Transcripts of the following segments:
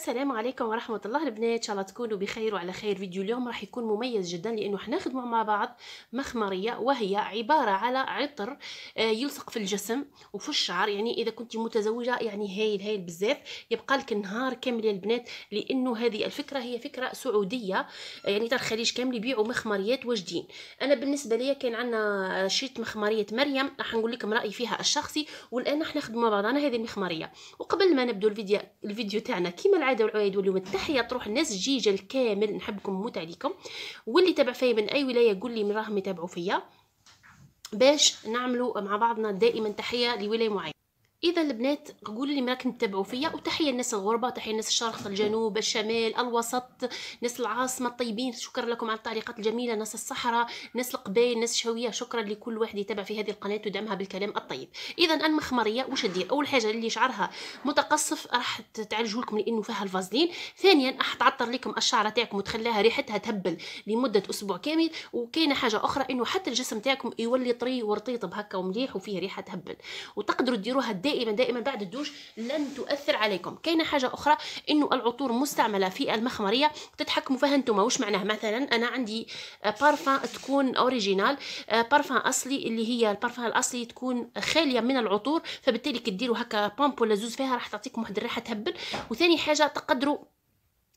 السلام عليكم ورحمة الله البنات إن شاء الله تكونوا بخير وعلى خير فيديو اليوم راح يكون مميز جدا لأنه حنخدموا مع بعض مخمرية وهي عبارة على عطر آه، يلصق في الجسم وفي الشعر يعني إذا كنت متزوجة يعني هايل هايل بزاف يبقى لك نهار كامل يا البنات لأنه هذه الفكرة هي فكرة سعودية آه، يعني تاع الخليج كامل يبيعوا مخمريات واجدين أنا بالنسبة لي كان عندنا شريط مخمرية مريم راح نقول لكم رأيي فيها الشخصي والآن راح نخدموا مع بعضنا هذه المخمرية وقبل ما نبدو الفيديو الفيديو تاعنا كيما العاده والعوايد واليوم التحيه تروح الناس جيجه الكامل نحبكم نموت عليكم واللي تابع فيا من اي ولايه قول لي راهم يتابعوا فيا باش نعملوا مع بعضنا دائما تحيه لولايه معينه اذا البنات قولوا لي راكم تتبعوا فيا وتحيه الناس الغربه تحيه الناس الشرق الجنوب الشمال الوسط ناس العاصمه الطيبين شكرا لكم على التعليقات الجميله ناس الصحراء ناس القبايل ناس الشويه شكرا لكل واحد يتابع في هذه القناه ودعمها بالكلام الطيب اذا المخمريه واش دير اول حاجه اللي شعرها متقصف راح تعالجه لكم لانه فيها الفازلين ثانيا راح تعطر لكم الشعره تاعكم وتخليها ريحتها تهبل لمده اسبوع كامل وكاينه حاجه اخرى انه حتى الجسم تاعكم يولي طري ورطيط بهكا ومليح وفيه ريحه تهبل وتقدروا ديروها دائما دائما دائما بعد الدوش لن تؤثر عليكم كاينه حاجه اخرى انه العطور مستعمله في المخمريه تتحكموا فيها انتم واش معناه مثلا انا عندي بارفان آه، تكون اوريجينال آه، بارفان اصلي اللي هي البارفان الاصلي تكون خاليه من العطور فبالتالي كديروا هكا بامبو ولا زوز فيها راح تعطيكم واحد الريحه تهبل وثاني حاجه تقدروا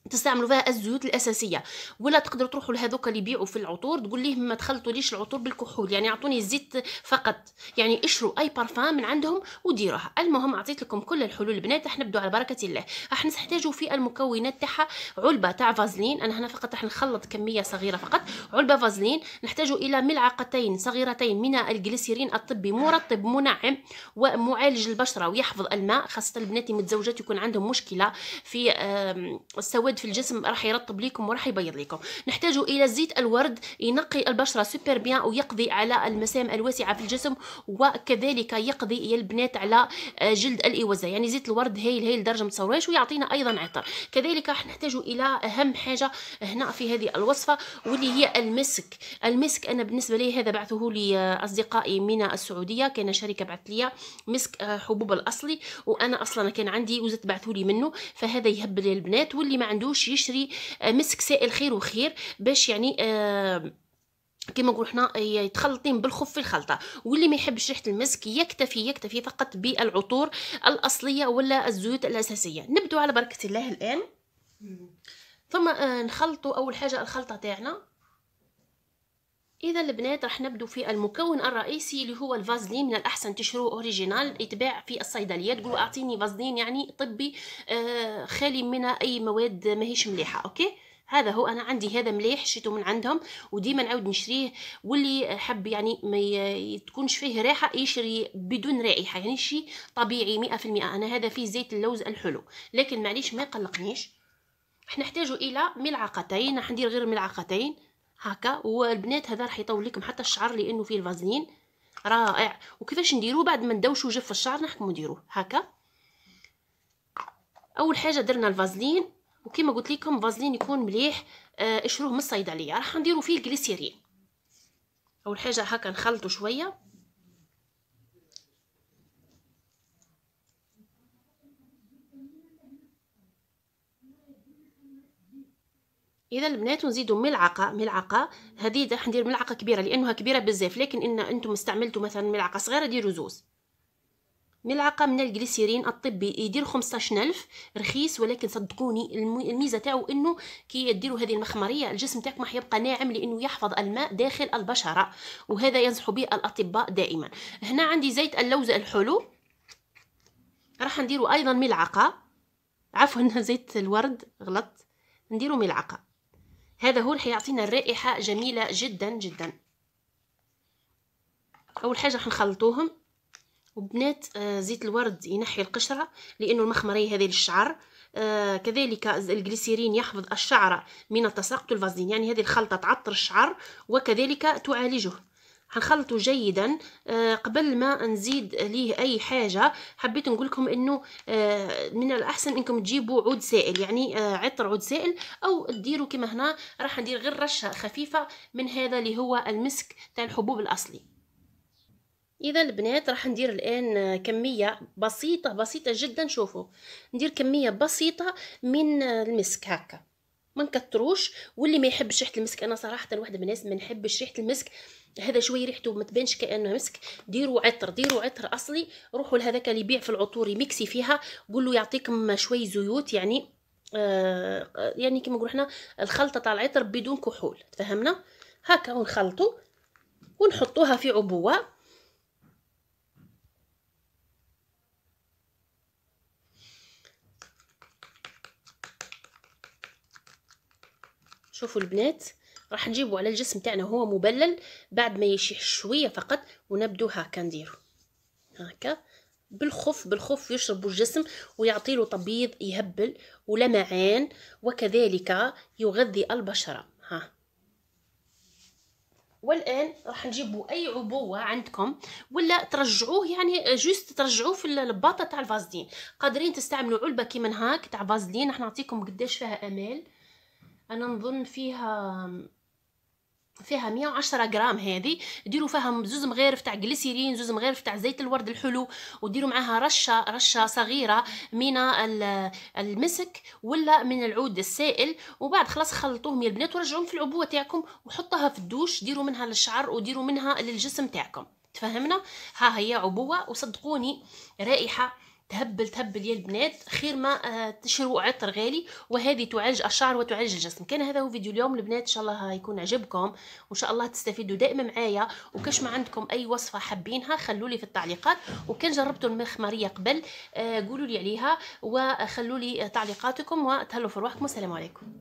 تستعملوا فيها الزيوت الاساسيه ولا تقدروا تروحوا لهذوك اللي يبيعوا في العطور تقول ليه ما تخلطوا ليش العطور بالكحول يعني اعطوني الزيت فقط يعني اشروا اي بارفان من عندهم وديروها المهم اعطيت لكم كل الحلول البنات راح نبداو على بركه الله راح نحتاجوا في المكونات تاعها علبه تاع فازلين انا هنا فقط راح نخلط كميه صغيره فقط علبه فازلين نحتاجوا الى ملعقتين صغيرتين من الجليسيرين الطبي مرطب منعم ومعالج البشره ويحفظ الماء خاصه البنات المتزوجات يكون عندهم مشكله في السواد في الجسم راح يرطب لكم وراح يبيض لكم نحتاج الى زيت الورد ينقي البشره سوبر بيان ويقضي على المسام الواسعه في الجسم وكذلك يقضي يا البنات على آه، جلد الاوزه يعني زيت الورد هايل هايل درجه ما تصوروهاش ويعطينا ايضا عطر كذلك راح نحتاج الى اهم حاجه هنا في هذه الوصفه واللي هي المسك المسك انا بالنسبه لي هذا بعثه لي آه، اصدقائي من السعوديه كان شركه بعثت لي مسك آه، حبوب الاصلي وانا اصلا كان عندي وزت بعثوا لي منه فهذا يهبل البنات واللي ما عندي عندوش يشري آه، مسك سائل خير وخير باش يعني آه كما نقول حنا يتخلطين بالخف في الخلطه واللي ما يحبش ريحه المسك يكتفي يكتفي فقط بالعطور الاصليه ولا الزيوت الاساسيه نبدو على بركه الله الان ثم آه نخلطوا اول حاجه الخلطه تاعنا إذا البنات راح نبدو في المكون الرئيسي اللي هو الفازلين من الأحسن تشروه أوريجينال يتباع في الصيدليات تقولوا أعطيني فازلين يعني طبي آه، خالي من أي مواد ماهيش مليحة أوكي هذا هو انا عندي هذا مليح شريته من عندهم وديما نعاود نشريه واللي حب يعني ما تكونش فيه ريحه يشري بدون رائحه يعني شيء طبيعي مئة المئة انا هذا فيه زيت اللوز الحلو لكن معليش ما يقلقنيش راح نحتاجو الى ملعقتين راح ندير غير ملعقتين هكا والبنات هذا راح يطول لكم حتى الشعر لانه فيه الفازلين رائع وكيفاش نديروه بعد ما ندوشو جف الشعر نحكمو نديروه هكا اول حاجه درنا الفازلين وكما قلت لكم فازلين يكون مليح آه، اشروه من الصيدليه راح نديرو فيه الجليسيرين اول حاجه هكا نخلطو شويه اذا البنات نزيدوا ملعقه ملعقه هذه راح ندير ملعقه كبيره لانها كبيره بزاف لكن ان انتم استعملتوا مثلا ملعقه صغيره ديروا زوز ملعقه من الجليسيرين الطبي يدير 15000 رخيص ولكن صدقوني الميزه تاعو انه كي يديروا هذه المخمريه الجسم تاعك راح يبقى ناعم لانه يحفظ الماء داخل البشره وهذا ينصح به الاطباء دائما هنا عندي زيت اللوز الحلو راح نديروا ايضا ملعقه عفوا زيت الورد غلط نديروا ملعقه هذا هو اللي حيعطينا الرائحة جميلة جدا جدا أول حاجة حنخلطوهم وبنات آه، زيت الورد ينحي القشرة لأنه المخمرية هذه للشعر آه كذلك الجليسيرين يحفظ الشعر من التساقط الفازلين يعني هذه الخلطة تعطر الشعر وكذلك تعالجه هنخلطه جيدا آه، قبل ما نزيد ليه اي حاجه حبيت نقول لكم انه آه، من الاحسن انكم تجيبوا عود سائل يعني آه، عطر عود سائل او تديروا كما هنا راح ندير غير رشه خفيفه من هذا اللي هو المسك تاع الحبوب الاصلي اذا البنات راح ندير الان كميه بسيطه بسيطه جدا شوفوا ندير كميه بسيطه من المسك هكا ما نكتروش واللي ما يحبش ريحه المسك انا صراحه واحده من الناس ما نحبش ريحه المسك هذا شويه ريحته ما تبانش كانه مسك ديروا عطر ديروا عطر اصلي روحوا لهذاك اللي يبيع في العطور يميكسي فيها قول له يعطيكم شويه زيوت يعني آه يعني كما نقولوا احنا الخلطه تاع العطر بدون كحول تفهمنا هكا ونخلطوا ونحطوها في عبوه شوفوا البنات راح نجيبو على الجسم تاعنا هو مبلل بعد ما يشيح شويه فقط ونبدو هكا نديرو هكا بالخف بالخف يشرب الجسم ويعطي له تبييض يهبل ولمعان وكذلك يغذي البشره ها والان راح نجيبوا اي عبوه عندكم ولا ترجعوه يعني جوست ترجعوه في الباطه تاع الفازلين قادرين تستعملوا علبه كيما هاك تاع فازلين راح نعطيكم قداش فيها امال انا نظن فيها فيها 110 غرام هذه ديروا فيها زوز مغارف تاع جليسيرين زوز مغارف تاع زيت الورد الحلو وديروا معاها رشه رشه صغيره من المسك ولا من العود السائل وبعد خلاص خلطوهم يا البنات ورجعوهم في العبوه تاعكم وحطوها في الدوش ديروا منها للشعر وديروا منها للجسم تاعكم تفهمنا ها هي عبوه وصدقوني رائحه تهبل تهبل يا البنات خير ما آه، تشرو عطر غالي وهذه تعالج الشعر وتعالج الجسم كان هذا هو فيديو اليوم البنات ان شاء الله يكون عجبكم وان شاء الله تستفيدوا دائما معايا وكاش ما عندكم اي وصفه حابينها خلوا لي في التعليقات وكان جربتوا المخماريه قبل آه، قولوا لي عليها وخلوا لي تعليقاتكم وتهلوا في روحكم والسلام عليكم